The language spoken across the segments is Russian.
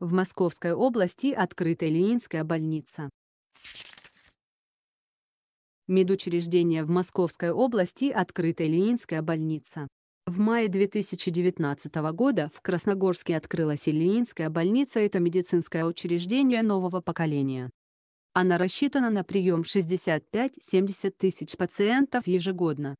В Московской области открыта Ленинская больница. Медучреждение в Московской области открыта Ленинская больница. В мае 2019 года в Красногорске открылась Ленинская больница. Это медицинское учреждение нового поколения. Она рассчитана на прием 65-70 тысяч пациентов ежегодно.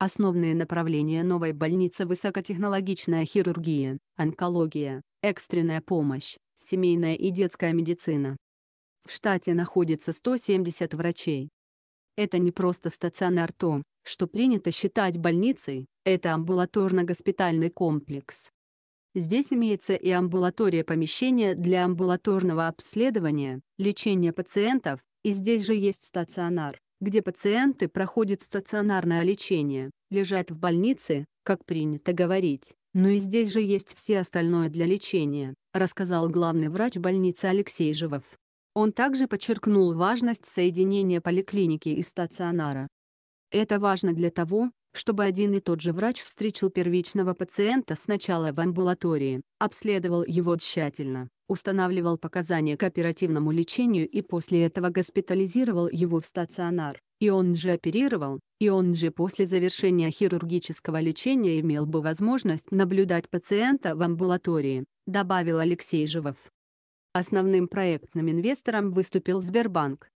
Основные направления новой больницы – высокотехнологичная хирургия, онкология, экстренная помощь, семейная и детская медицина. В штате находится 170 врачей. Это не просто стационар то, что принято считать больницей, это амбулаторно-госпитальный комплекс. Здесь имеется и амбулатория помещения для амбулаторного обследования, лечения пациентов, и здесь же есть стационар, где пациенты проходят стационарное лечение, лежат в больнице, как принято говорить. Но «Ну и здесь же есть все остальное для лечения, рассказал главный врач больницы Алексей Живов. Он также подчеркнул важность соединения поликлиники и стационара. Это важно для того, чтобы один и тот же врач встречал первичного пациента сначала в амбулатории, обследовал его тщательно, устанавливал показания к оперативному лечению и после этого госпитализировал его в стационар, и он же оперировал, и он же после завершения хирургического лечения имел бы возможность наблюдать пациента в амбулатории, добавил Алексей Живов. Основным проектным инвестором выступил Сбербанк.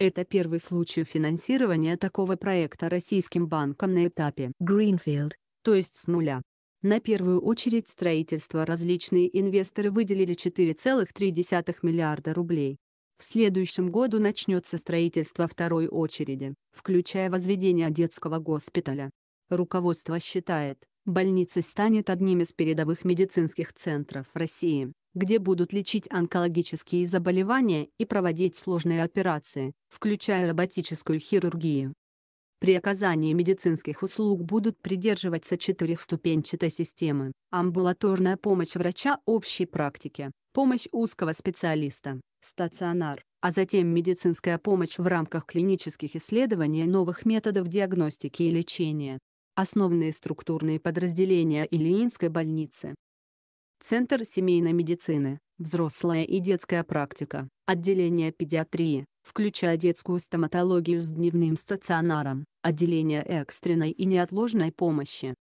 Это первый случай финансирования такого проекта российским банком на этапе Greenfield, то есть с нуля. На первую очередь строительство различные инвесторы выделили 4,3 миллиарда рублей. В следующем году начнется строительство второй очереди, включая возведение детского госпиталя. Руководство считает, больница станет одним из передовых медицинских центров России, где будут лечить онкологические заболевания и проводить сложные операции, включая роботическую хирургию. При оказании медицинских услуг будут придерживаться четырехступенчатой системы. Амбулаторная помощь врача общей практики, помощь узкого специалиста, стационар, а затем медицинская помощь в рамках клинических исследований новых методов диагностики и лечения. Основные структурные подразделения Ильинской больницы. Центр семейной медицины, взрослая и детская практика, отделение педиатрии, включая детскую стоматологию с дневным стационаром, отделение экстренной и неотложной помощи,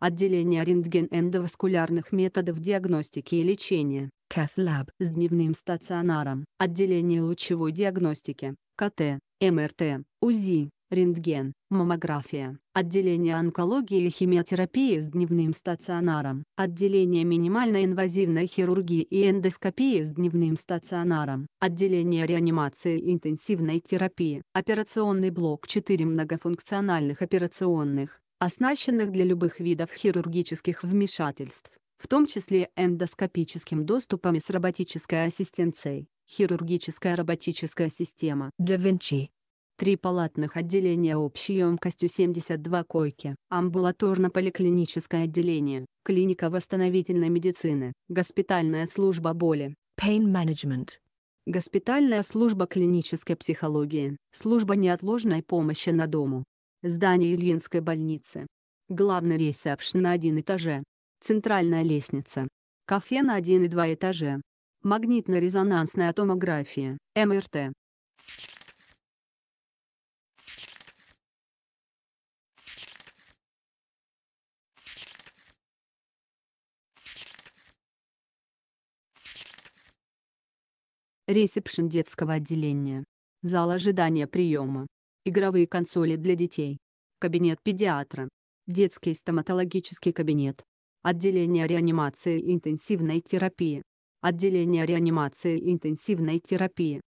отделение рентген-эндоваскулярных методов диагностики и лечения, cath lab с дневным стационаром, отделение лучевой диагностики, КТ, МРТ, УЗИ, рентген, маммография, отделение онкологии и химиотерапии с дневным стационаром, отделение минимальной инвазивной хирургии и эндоскопии с дневным стационаром, отделение реанимации и интенсивной терапии, операционный блок 4 многофункциональных операционных, оснащенных для любых видов хирургических вмешательств, в том числе эндоскопическим доступом и с роботической ассистенцией, хирургическая роботическая система Da Vinci три палатных отделения общей емкостью 72 койки, амбулаторно-поликлиническое отделение, клиника восстановительной медицины, госпитальная служба боли, pain management, госпитальная служба клинической психологии, служба неотложной помощи на дому, здание Ильинской больницы, главный ресепшн на один этаже, центральная лестница, кафе на один и два этаже, магнитно-резонансная томография, МРТ. ресепшн детского отделения, зал ожидания приема, игровые консоли для детей, кабинет педиатра, детский стоматологический кабинет, отделение реанимации и интенсивной терапии, отделение реанимации и интенсивной терапии,